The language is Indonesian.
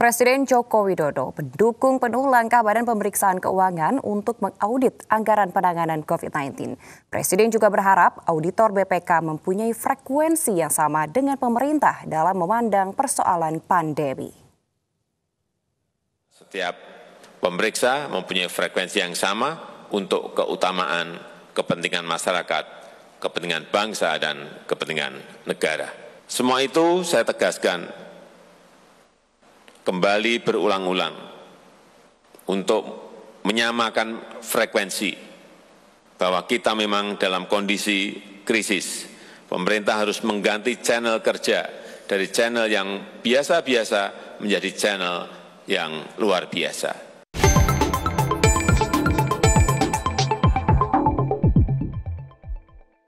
Presiden Joko Widodo mendukung penuh langkah Badan Pemeriksaan Keuangan untuk mengaudit anggaran penanganan COVID-19. Presiden juga berharap auditor BPK mempunyai frekuensi yang sama dengan pemerintah dalam memandang persoalan pandemi. Setiap pemeriksa mempunyai frekuensi yang sama untuk keutamaan kepentingan masyarakat, kepentingan bangsa, dan kepentingan negara. Semua itu saya tegaskan kembali berulang-ulang untuk menyamakan frekuensi bahwa kita memang dalam kondisi krisis. Pemerintah harus mengganti channel kerja dari channel yang biasa-biasa menjadi channel yang luar biasa.